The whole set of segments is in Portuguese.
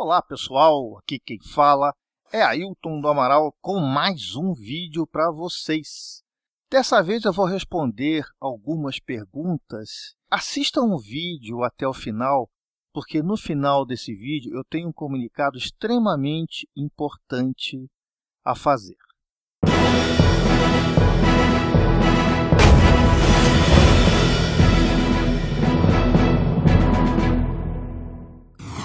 Olá pessoal, aqui quem fala é Ailton do Amaral com mais um vídeo para vocês. Dessa vez eu vou responder algumas perguntas. Assistam o vídeo até o final, porque no final desse vídeo eu tenho um comunicado extremamente importante a fazer.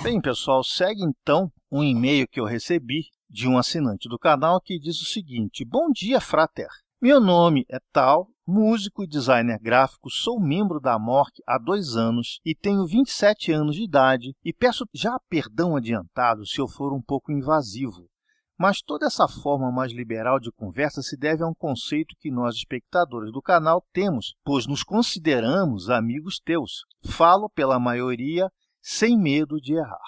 Bem, pessoal, segue então um e-mail que eu recebi de um assinante do canal que diz o seguinte: Bom dia, frater. Meu nome é Tal, músico e designer gráfico, sou membro da MORC há dois anos e tenho 27 anos de idade e peço já perdão adiantado se eu for um pouco invasivo. Mas toda essa forma mais liberal de conversa se deve a um conceito que nós, espectadores do canal, temos, pois nos consideramos amigos teus. Falo, pela maioria, sem medo de errar.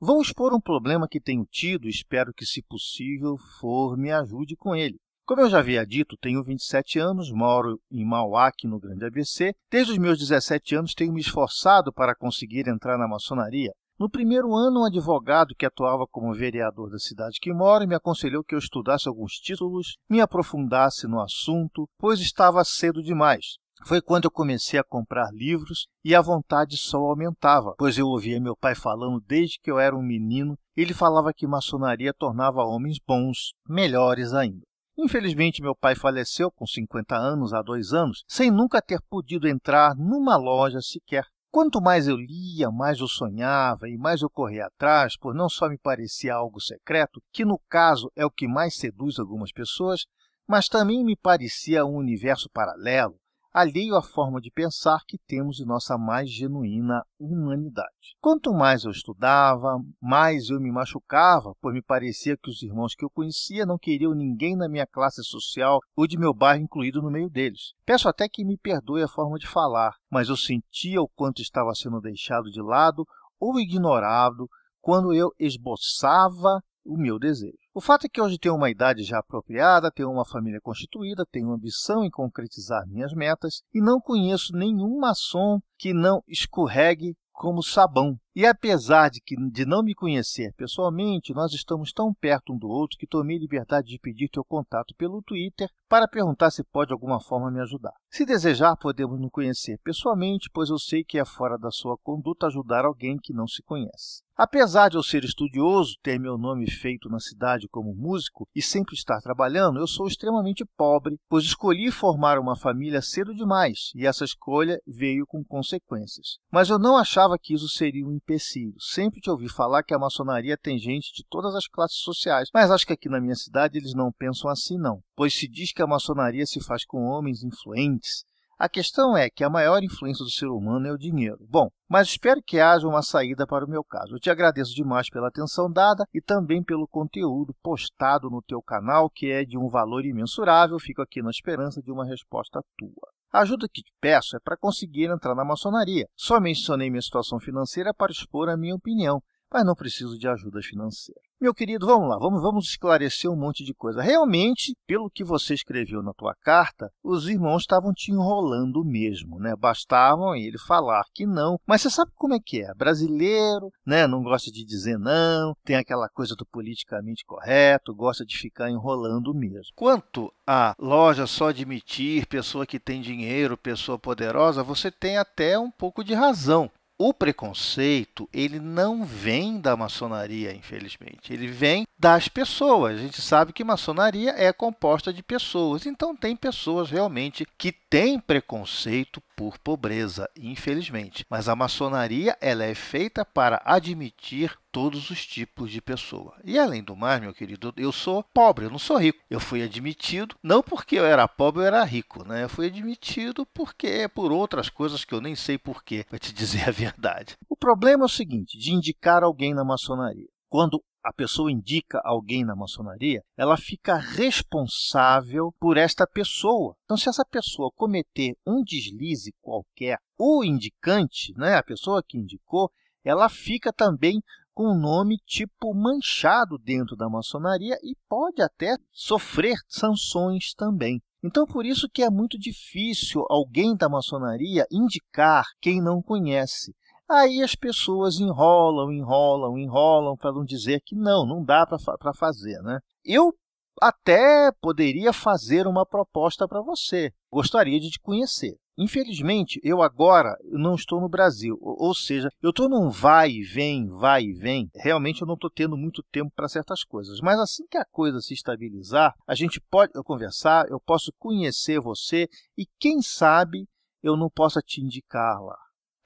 Vou expor um problema que tenho tido e espero que, se possível for, me ajude com ele. Como eu já havia dito, tenho 27 anos, moro em Mauá, aqui no Grande ABC. Desde os meus 17 anos tenho me esforçado para conseguir entrar na maçonaria. No primeiro ano, um advogado que atuava como vereador da cidade que moro me aconselhou que eu estudasse alguns títulos, me aprofundasse no assunto, pois estava cedo demais. Foi quando eu comecei a comprar livros e a vontade só aumentava, pois eu ouvia meu pai falando desde que eu era um menino. Ele falava que maçonaria tornava homens bons, melhores ainda. Infelizmente, meu pai faleceu com 50 anos há dois anos, sem nunca ter podido entrar numa loja sequer. Quanto mais eu lia, mais eu sonhava e mais eu corria atrás, por não só me parecia algo secreto, que no caso é o que mais seduz algumas pessoas, mas também me parecia um universo paralelo, alheio à forma de pensar que temos em nossa mais genuína humanidade. Quanto mais eu estudava, mais eu me machucava, pois me parecia que os irmãos que eu conhecia não queriam ninguém da minha classe social ou de meu bairro incluído no meio deles. Peço até que me perdoe a forma de falar, mas eu sentia o quanto estava sendo deixado de lado ou ignorado quando eu esboçava o meu desejo. O fato é que hoje tenho uma idade já apropriada, tenho uma família constituída, tenho ambição em concretizar minhas metas e não conheço nenhum maçom que não escorregue como sabão e apesar de, que, de não me conhecer pessoalmente, nós estamos tão perto um do outro que tomei liberdade de pedir teu contato pelo Twitter para perguntar se pode de alguma forma me ajudar. Se desejar, podemos nos conhecer pessoalmente, pois eu sei que é fora da sua conduta ajudar alguém que não se conhece. Apesar de eu ser estudioso, ter meu nome feito na cidade como músico e sempre estar trabalhando, eu sou extremamente pobre, pois escolhi formar uma família cedo demais e essa escolha veio com consequências. Mas eu não achava que isso seria um empecilho. Sempre te ouvi falar que a maçonaria tem gente de todas as classes sociais, mas acho que aqui na minha cidade eles não pensam assim, não. Pois se diz que a maçonaria se faz com homens influentes. A questão é que a maior influência do ser humano é o dinheiro. Bom, mas espero que haja uma saída para o meu caso. Eu te agradeço demais pela atenção dada e também pelo conteúdo postado no teu canal, que é de um valor imensurável. Fico aqui na esperança de uma resposta tua. A ajuda que te peço é para conseguir entrar na maçonaria. Só mencionei minha situação financeira para expor a minha opinião mas não preciso de ajuda financeira. Meu querido, vamos lá, vamos, vamos esclarecer um monte de coisa. Realmente, pelo que você escreveu na tua carta, os irmãos estavam te enrolando mesmo, né? Bastavam ele falar que não. Mas você sabe como é que é? Brasileiro, né? Não gosta de dizer não, tem aquela coisa do politicamente correto, gosta de ficar enrolando mesmo. Quanto à loja só admitir pessoa que tem dinheiro, pessoa poderosa, você tem até um pouco de razão. O preconceito, ele não vem da maçonaria, infelizmente. Ele vem das pessoas. A gente sabe que maçonaria é composta de pessoas. Então tem pessoas realmente que têm preconceito por pobreza, infelizmente. Mas a maçonaria ela é feita para admitir todos os tipos de pessoa. E além do mais, meu querido, eu sou pobre, eu não sou rico. Eu fui admitido não porque eu era pobre, eu era rico, né? Eu fui admitido porque por outras coisas que eu nem sei porquê, para te dizer a verdade. O problema é o seguinte, de indicar alguém na maçonaria. Quando a pessoa indica alguém na maçonaria, ela fica responsável por esta pessoa. Então, se essa pessoa cometer um deslize qualquer, o indicante, né, a pessoa que indicou, ela fica também com um nome tipo manchado dentro da maçonaria e pode até sofrer sanções também. Então, por isso que é muito difícil alguém da maçonaria indicar quem não conhece. Aí as pessoas enrolam, enrolam, enrolam para não dizer que não, não dá para fazer. Né? Eu até poderia fazer uma proposta para você, gostaria de te conhecer. Infelizmente, eu agora não estou no Brasil, ou seja, eu estou num vai e vem, vai e vem. Realmente, eu não estou tendo muito tempo para certas coisas. Mas assim que a coisa se estabilizar, a gente pode conversar, eu posso conhecer você e quem sabe eu não possa te indicar lá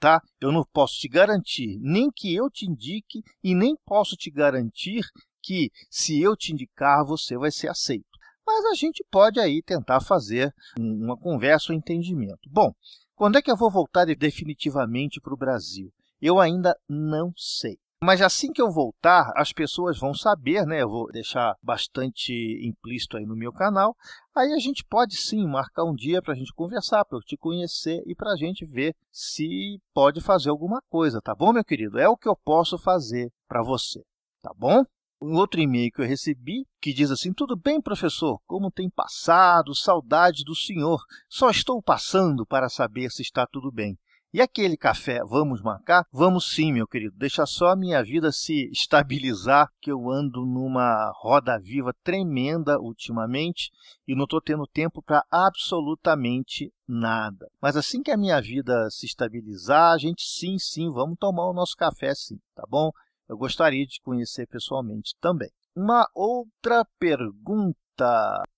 tá? Eu não posso te garantir nem que eu te indique e nem posso te garantir que se eu te indicar você vai ser aceito. Mas a gente pode aí tentar fazer uma conversa, um entendimento. Bom, quando é que eu vou voltar definitivamente para o Brasil? Eu ainda não sei. Mas assim que eu voltar, as pessoas vão saber, né? Eu vou deixar bastante implícito aí no meu canal. Aí a gente pode sim marcar um dia para a gente conversar, para eu te conhecer e para a gente ver se pode fazer alguma coisa, tá bom, meu querido? É o que eu posso fazer para você, tá bom? Um outro e-mail que eu recebi que diz assim: Tudo bem, professor? Como tem passado? Saudade do senhor. Só estou passando para saber se está tudo bem. E aquele café, vamos marcar? Vamos sim, meu querido. Deixa só a minha vida se estabilizar, que eu ando numa roda viva tremenda ultimamente e não estou tendo tempo para absolutamente nada. Mas assim que a minha vida se estabilizar, a gente sim, sim, vamos tomar o nosso café sim, tá bom? Eu gostaria de conhecer pessoalmente também. Uma outra pergunta.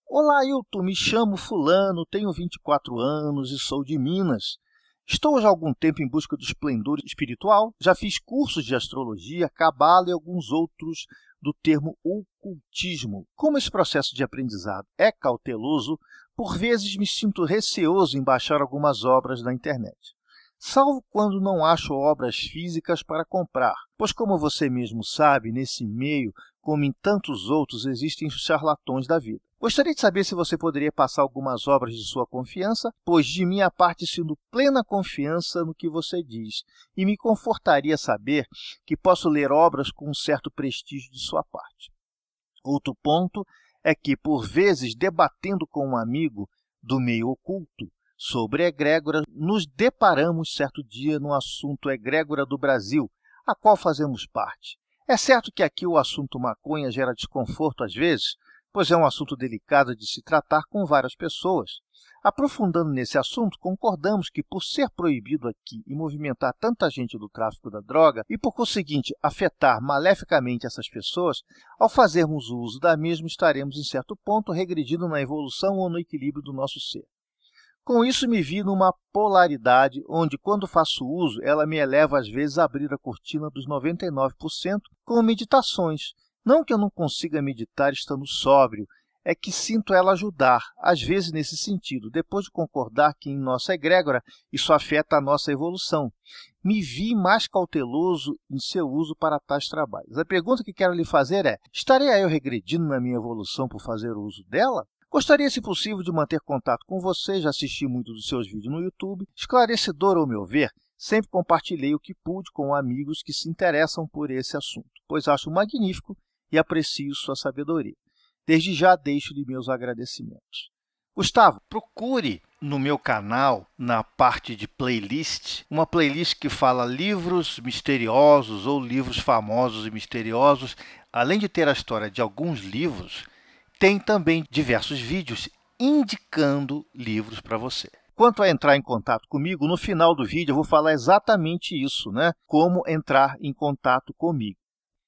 Olá, Hilton, me chamo Fulano, tenho 24 anos e sou de Minas. Estou já há algum tempo em busca do esplendor espiritual. Já fiz cursos de astrologia, cabala e alguns outros do termo ocultismo. Como esse processo de aprendizado é cauteloso, por vezes me sinto receoso em baixar algumas obras na internet. Salvo quando não acho obras físicas para comprar, pois, como você mesmo sabe, nesse meio como em tantos outros, existem charlatões da vida. Gostaria de saber se você poderia passar algumas obras de sua confiança, pois de minha parte sinto plena confiança no que você diz, e me confortaria saber que posso ler obras com um certo prestígio de sua parte. Outro ponto é que, por vezes, debatendo com um amigo do meio oculto sobre egrégora, nos deparamos certo dia no assunto egrégora do Brasil, a qual fazemos parte. É certo que aqui o assunto maconha gera desconforto às vezes, pois é um assunto delicado de se tratar com várias pessoas. Aprofundando nesse assunto, concordamos que, por ser proibido aqui e movimentar tanta gente do tráfico da droga, e por conseguinte afetar maleficamente essas pessoas, ao fazermos o uso da mesma estaremos, em certo ponto, regredindo na evolução ou no equilíbrio do nosso ser. Com isso, me vi numa polaridade onde, quando faço uso, ela me eleva às vezes a abrir a cortina dos 99% com meditações. Não que eu não consiga meditar estando sóbrio, é que sinto ela ajudar, às vezes nesse sentido, depois de concordar que em nossa egrégora isso afeta a nossa evolução. Me vi mais cauteloso em seu uso para tais trabalhos. A pergunta que quero lhe fazer é: estarei eu regredindo na minha evolução por fazer uso dela? Gostaria, se possível, de manter contato com você, já assisti muito dos seus vídeos no YouTube. Esclarecedor ao meu ver, sempre compartilhei o que pude com amigos que se interessam por esse assunto, pois acho magnífico e aprecio sua sabedoria. Desde já deixo-lhe meus agradecimentos. Gustavo, procure no meu canal, na parte de playlist, uma playlist que fala livros misteriosos ou livros famosos e misteriosos. Além de ter a história de alguns livros, tem também diversos vídeos indicando livros para você. Quanto a entrar em contato comigo, no final do vídeo eu vou falar exatamente isso, né? Como entrar em contato comigo.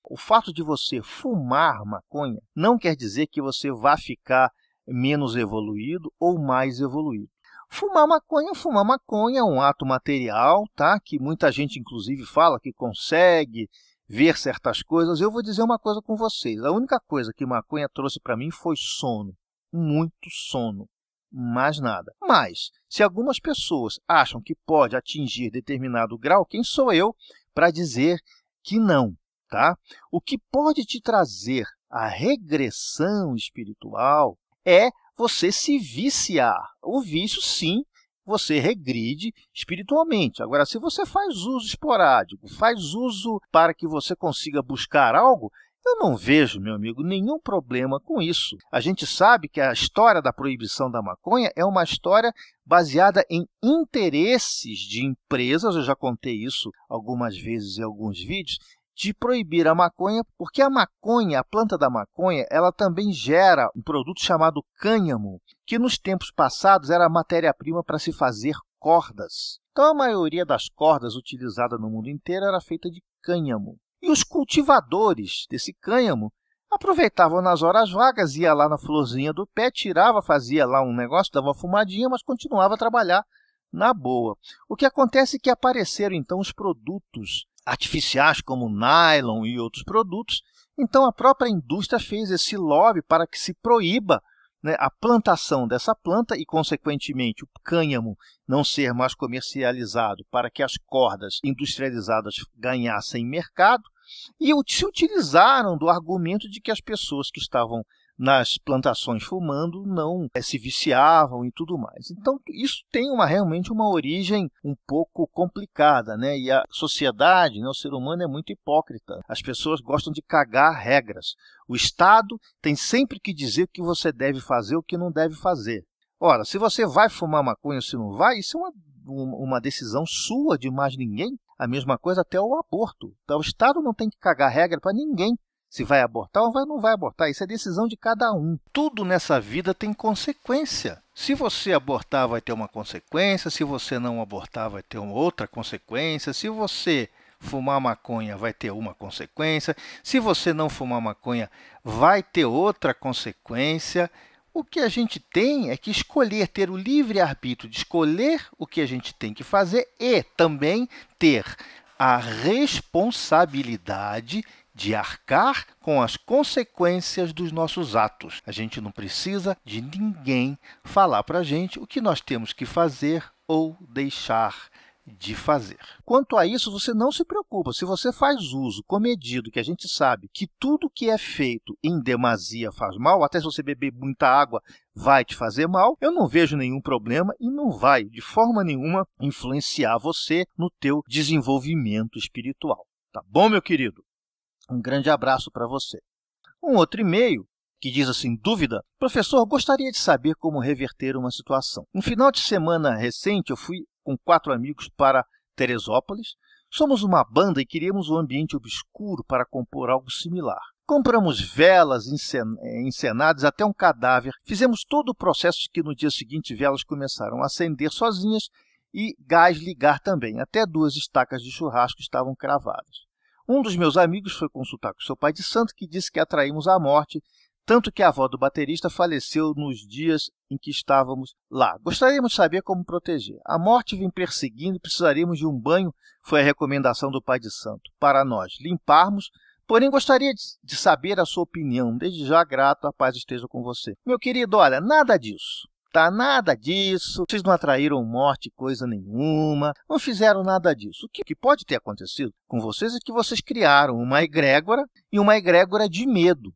O fato de você fumar maconha não quer dizer que você vá ficar menos evoluído ou mais evoluído. Fumar maconha, fumar maconha é um ato material, tá? Que muita gente inclusive fala que consegue, ver certas coisas, eu vou dizer uma coisa com vocês. A única coisa que maconha trouxe para mim foi sono, muito sono, mais nada. Mas, se algumas pessoas acham que pode atingir determinado grau, quem sou eu para dizer que não, tá? O que pode te trazer a regressão espiritual é você se viciar. O vício, sim, você regride espiritualmente. Agora, se você faz uso esporádico, faz uso para que você consiga buscar algo, eu não vejo, meu amigo, nenhum problema com isso. A gente sabe que a história da proibição da maconha é uma história baseada em interesses de empresas, eu já contei isso algumas vezes em alguns vídeos, de proibir a maconha, porque a maconha, a planta da maconha, ela também gera um produto chamado cânhamo, que nos tempos passados era matéria-prima para se fazer cordas. Então a maioria das cordas utilizadas no mundo inteiro era feita de cânhamo. E os cultivadores desse cânhamo aproveitavam nas horas vagas, ia lá na florzinha do pé, tirava, fazia lá um negócio, dava uma fumadinha, mas continuava a trabalhar na boa. O que acontece é que apareceram então os produtos artificiais como nylon e outros produtos. Então, a própria indústria fez esse lobby para que se proíba né, a plantação dessa planta e, consequentemente, o cânhamo não ser mais comercializado para que as cordas industrializadas ganhassem mercado, e se utilizaram do argumento de que as pessoas que estavam nas plantações fumando, não é, se viciavam e tudo mais. Então, isso tem uma, realmente uma origem um pouco complicada, né? E a sociedade, né, o ser humano é muito hipócrita. As pessoas gostam de cagar regras. O Estado tem sempre que dizer o que você deve fazer, o que não deve fazer. Ora, se você vai fumar maconha ou se não vai, isso é uma, uma decisão sua de mais ninguém. A mesma coisa até o aborto. Então, o Estado não tem que cagar regra para ninguém se vai abortar ou vai, não vai abortar. Isso é decisão de cada um. Tudo nessa vida tem consequência. Se você abortar, vai ter uma consequência. Se você não abortar, vai ter uma outra consequência. Se você fumar maconha, vai ter uma consequência. Se você não fumar maconha, vai ter outra consequência. O que a gente tem é que escolher, ter o livre arbítrio de escolher o que a gente tem que fazer e também ter a responsabilidade de arcar com as consequências dos nossos atos. A gente não precisa de ninguém falar para a gente o que nós temos que fazer ou deixar de fazer. Quanto a isso, você não se preocupa. Se você faz uso comedido, que a gente sabe que tudo que é feito em demasia faz mal, até se você beber muita água vai te fazer mal, eu não vejo nenhum problema e não vai de forma nenhuma influenciar você no teu desenvolvimento espiritual. Tá bom, meu querido? Um grande abraço para você. Um outro e-mail que diz assim: dúvida? Professor, gostaria de saber como reverter uma situação. Um final de semana recente, eu fui com quatro amigos para Teresópolis. Somos uma banda e queríamos um ambiente obscuro para compor algo similar. Compramos velas eh, encenadas até um cadáver. Fizemos todo o processo de que no dia seguinte velas começaram a acender sozinhas e gás ligar também. Até duas estacas de churrasco estavam cravadas. Um dos meus amigos foi consultar com seu pai de santo que disse que atraímos a morte, tanto que a avó do baterista faleceu nos dias em que estávamos lá. Gostaríamos de saber como proteger. A morte vem perseguindo e precisaríamos de um banho, foi a recomendação do pai de santo, para nós limparmos Porém, gostaria de saber a sua opinião. Desde já, grato, a paz esteja com você. Meu querido, olha, nada disso matar, nada disso. Vocês não atraíram morte, coisa nenhuma, não fizeram nada disso. O que pode ter acontecido com vocês é que vocês criaram uma egrégora e uma egrégora de medo.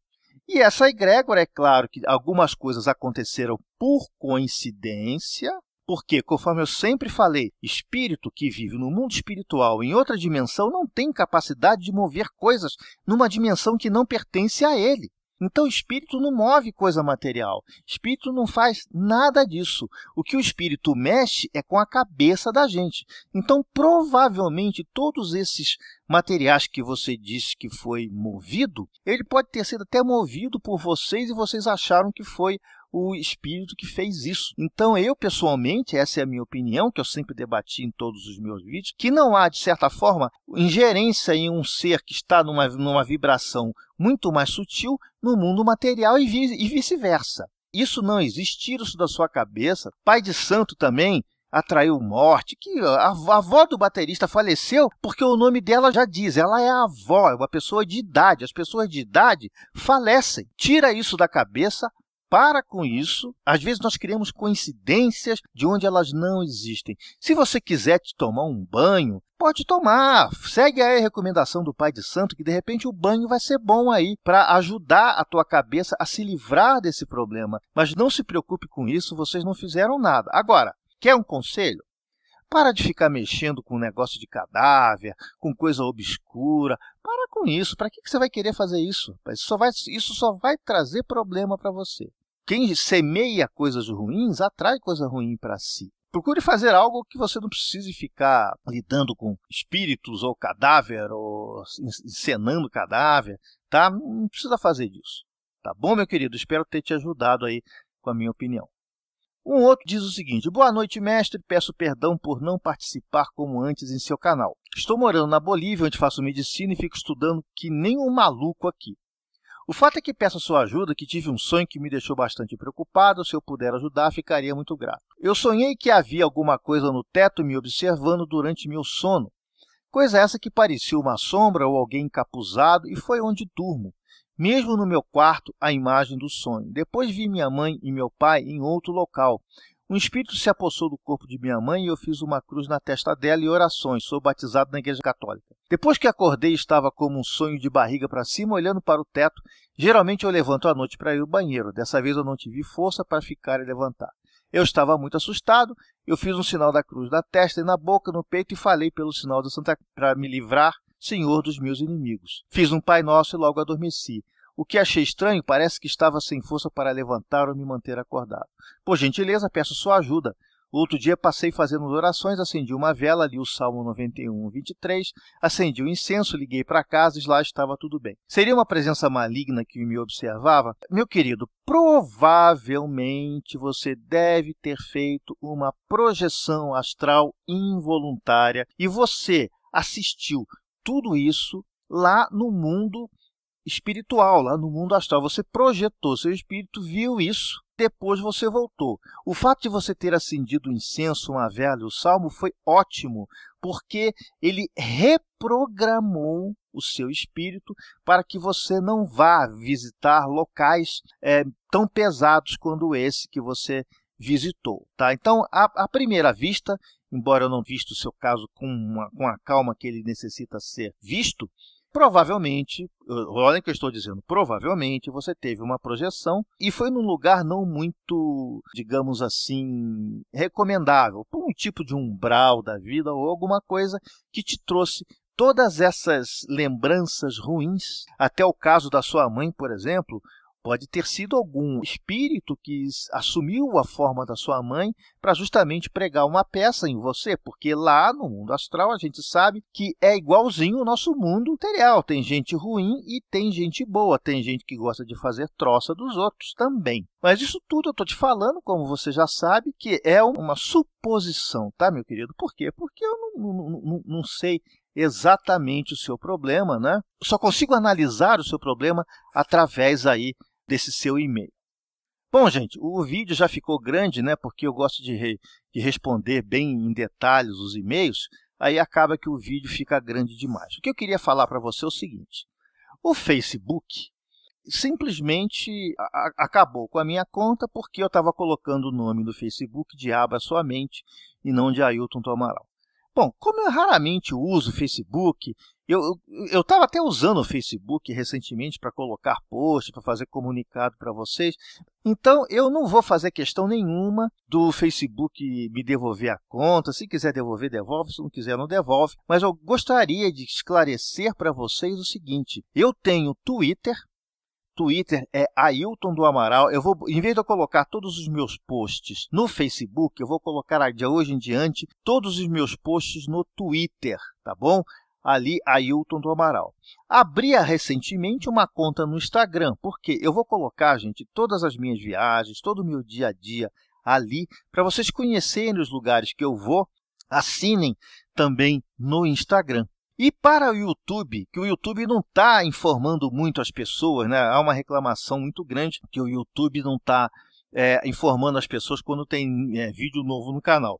E essa egrégora, é claro que algumas coisas aconteceram por coincidência, porque, conforme eu sempre falei, espírito que vive no mundo espiritual em outra dimensão não tem capacidade de mover coisas numa dimensão que não pertence a ele. Então, espírito não move coisa material. Espírito não faz nada disso. O que o espírito mexe é com a cabeça da gente. Então, provavelmente, todos esses materiais que você disse que foi movido, ele pode ter sido até movido por vocês e vocês acharam que foi o espírito que fez isso. Então, eu pessoalmente, essa é a minha opinião, que eu sempre debati em todos os meus vídeos, que não há, de certa forma, ingerência em um ser que está numa, numa vibração muito mais sutil no mundo material e, vi, e vice-versa. Isso não existe, tira isso da sua cabeça. Pai de santo também atraiu morte, que a avó do baterista faleceu porque o nome dela já diz, ela é a avó, é uma pessoa de idade. As pessoas de idade falecem. Tira isso da cabeça, para com isso. Às vezes nós criamos coincidências de onde elas não existem. Se você quiser te tomar um banho, pode tomar. Segue aí a recomendação do Pai de Santo que de repente o banho vai ser bom aí para ajudar a tua cabeça a se livrar desse problema. Mas não se preocupe com isso, vocês não fizeram nada. Agora, quer um conselho? Para de ficar mexendo com negócio de cadáver, com coisa obscura. Para com isso. Para que você vai querer fazer isso? Isso só vai, isso só vai trazer problema para você. Quem semeia coisas ruins atrai coisa ruim para si. Procure fazer algo que você não precise ficar lidando com espíritos ou cadáver ou encenando cadáver, tá? Não precisa fazer isso, Tá bom, meu querido? Espero ter te ajudado aí com a minha opinião. Um outro diz o seguinte: Boa noite, mestre. Peço perdão por não participar como antes em seu canal. Estou morando na Bolívia, onde faço medicina e fico estudando que nem um maluco aqui. O fato é que peço sua ajuda, que tive um sonho que me deixou bastante preocupado. Se eu puder ajudar, ficaria muito grato. Eu sonhei que havia alguma coisa no teto me observando durante meu sono. Coisa essa que parecia uma sombra ou alguém encapuzado e foi onde durmo. Mesmo no meu quarto, a imagem do sonho. Depois vi minha mãe e meu pai em outro local, um espírito se apossou do corpo de minha mãe e eu fiz uma cruz na testa dela e orações. Sou batizado na Igreja Católica. Depois que acordei, estava como um sonho de barriga para cima, olhando para o teto. Geralmente eu levanto à noite para ir ao banheiro. Dessa vez eu não tive força para ficar e levantar. Eu estava muito assustado. Eu fiz um sinal da cruz na testa e na boca, no peito e falei pelo sinal da Santa Cruz para me livrar Senhor dos meus inimigos. Fiz um Pai Nosso e logo adormeci. O que achei estranho, parece que estava sem força para levantar ou me manter acordado. Por gentileza, peço sua ajuda. Outro dia passei fazendo orações, acendi uma vela, li o Salmo 91, 23, acendi o incenso, liguei para casa e lá estava tudo bem. Seria uma presença maligna que me observava? Meu querido, provavelmente você deve ter feito uma projeção astral involuntária e você assistiu tudo isso lá no mundo espiritual, lá no mundo astral. Você projetou, seu espírito viu isso, depois você voltou. O fato de você ter acendido o incenso, uma vela o salmo foi ótimo, porque ele reprogramou o seu espírito para que você não vá visitar locais é, tão pesados quanto esse que você visitou. Tá? Então, à, à primeira vista, embora eu não visto o seu caso com, uma, com a calma que ele necessita ser visto, Provavelmente, olha que eu estou dizendo, provavelmente você teve uma projeção e foi num lugar não muito, digamos assim, recomendável, por um tipo de umbral da vida ou alguma coisa que te trouxe todas essas lembranças ruins, até o caso da sua mãe, por exemplo, Pode ter sido algum espírito que assumiu a forma da sua mãe para justamente pregar uma peça em você, porque lá no mundo astral a gente sabe que é igualzinho o nosso mundo material. Tem gente ruim e tem gente boa, tem gente que gosta de fazer troça dos outros também. Mas isso tudo eu estou te falando, como você já sabe, que é uma suposição, tá, meu querido? Por quê? Porque eu não, não, não, não sei exatamente o seu problema, né? Só consigo analisar o seu problema através aí desse seu e-mail. Bom, gente, o vídeo já ficou grande, né? Porque eu gosto de, re, de responder bem em detalhes os e-mails, aí acaba que o vídeo fica grande demais. O que eu queria falar para você é o seguinte: o Facebook simplesmente acabou com a minha conta porque eu estava colocando o nome do Facebook de Aba Mente e não de Ailton do Amaral. Bom, como eu raramente uso o Facebook eu, eu estava até usando o Facebook recentemente para colocar posts, para fazer comunicado para vocês. Então, eu não vou fazer questão nenhuma do Facebook me devolver a conta. Se quiser devolver, devolve. Se não quiser, não devolve. Mas eu gostaria de esclarecer para vocês o seguinte: eu tenho Twitter. Twitter é Ailton do Amaral. Eu vou, em vez de eu colocar todos os meus posts no Facebook, eu vou colocar de hoje em diante todos os meus posts no Twitter, tá bom? ali Ailton do Amaral. Abria recentemente uma conta no Instagram, porque eu vou colocar, gente, todas as minhas viagens, todo o meu dia a dia ali, para vocês conhecerem os lugares que eu vou. Assinem também no Instagram. E para o YouTube, que o YouTube não está informando muito as pessoas, né? há uma reclamação muito grande que o YouTube não está é, eh, informando as pessoas quando tem é, vídeo novo no canal.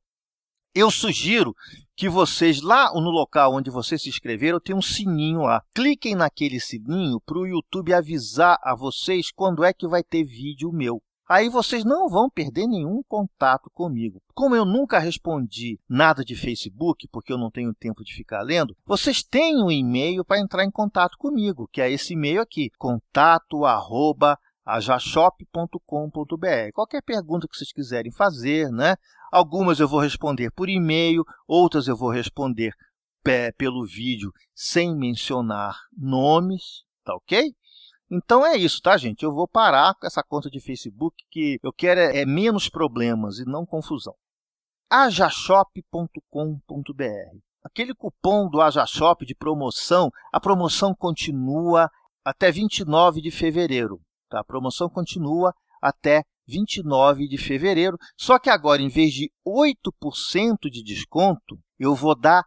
Eu sugiro que vocês, lá no local onde vocês se inscreveram, tem um sininho lá. Cliquem naquele sininho para o YouTube avisar a vocês quando é que vai ter vídeo meu. Aí vocês não vão perder nenhum contato comigo. Como eu nunca respondi nada de Facebook, porque eu não tenho tempo de ficar lendo, vocês têm um e-mail para entrar em contato comigo, que é esse e-mail aqui, contato arroba ajashop.com.br. Qualquer pergunta que vocês quiserem fazer, né? Algumas eu vou responder por e-mail, outras eu vou responder é, pelo vídeo sem mencionar nomes, tá ok? Então é isso, tá, gente? Eu vou parar com essa conta de Facebook que eu quero é, é menos problemas e não confusão. ajashop.com.br. Aquele cupom do AjaShop de promoção, a promoção continua até 29 de fevereiro. Tá? A promoção continua até 29 de fevereiro, só que agora, em vez de 8% de desconto, eu vou dar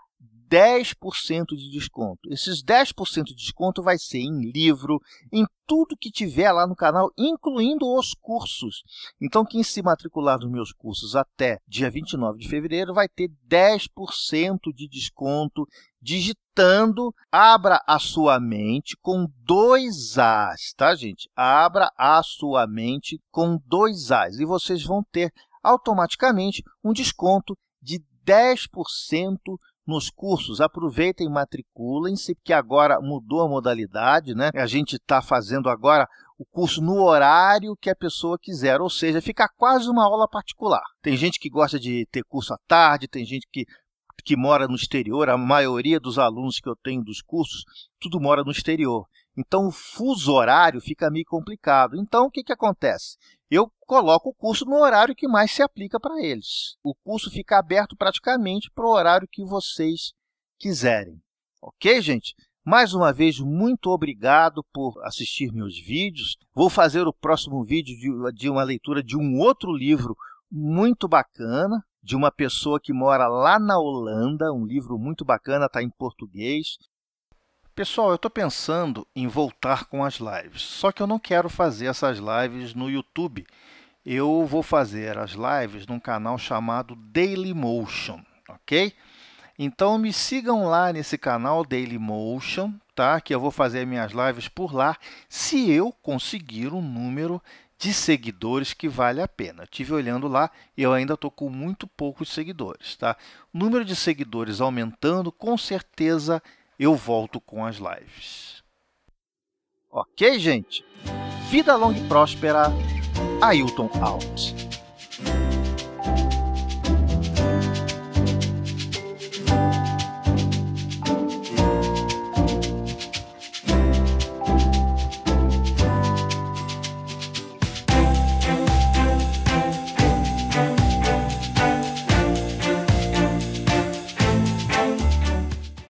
10% de desconto. Esses 10% de desconto vai ser em livro, em tudo que tiver lá no canal, incluindo os cursos. Então, quem se matricular nos meus cursos até dia 29 de fevereiro vai ter 10% de desconto digitando abra a sua mente com dois A's, tá, gente? Abra a sua mente com dois A's e vocês vão ter automaticamente um desconto de 10% nos cursos. Aproveitem, matriculem-se, porque agora mudou a modalidade, né? A gente está fazendo agora o curso no horário que a pessoa quiser, ou seja, fica quase uma aula particular. Tem gente que gosta de ter curso à tarde, tem gente que que mora no exterior, a maioria dos alunos que eu tenho dos cursos, tudo mora no exterior. Então, o fuso horário fica meio complicado. Então, o que, que acontece? Eu coloco o curso no horário que mais se aplica para eles. O curso fica aberto praticamente para o horário que vocês quiserem. Ok, gente? Mais uma vez, muito obrigado por assistir meus vídeos. Vou fazer o próximo vídeo de, de uma leitura de um outro livro muito bacana, de uma pessoa que mora lá na Holanda. Um livro muito bacana, está em português. Pessoal, eu estou pensando em voltar com as lives, só que eu não quero fazer essas lives no YouTube. Eu vou fazer as lives num canal chamado Dailymotion, ok? Então me sigam lá nesse canal Dailymotion, tá? Que eu vou fazer minhas lives por lá, se eu conseguir um número de seguidores que vale a pena. Eu tive olhando lá, eu ainda estou com muito poucos seguidores, tá? número de seguidores aumentando, com certeza eu volto com as lives. Ok, gente? Vida longa e próspera. Ailton out.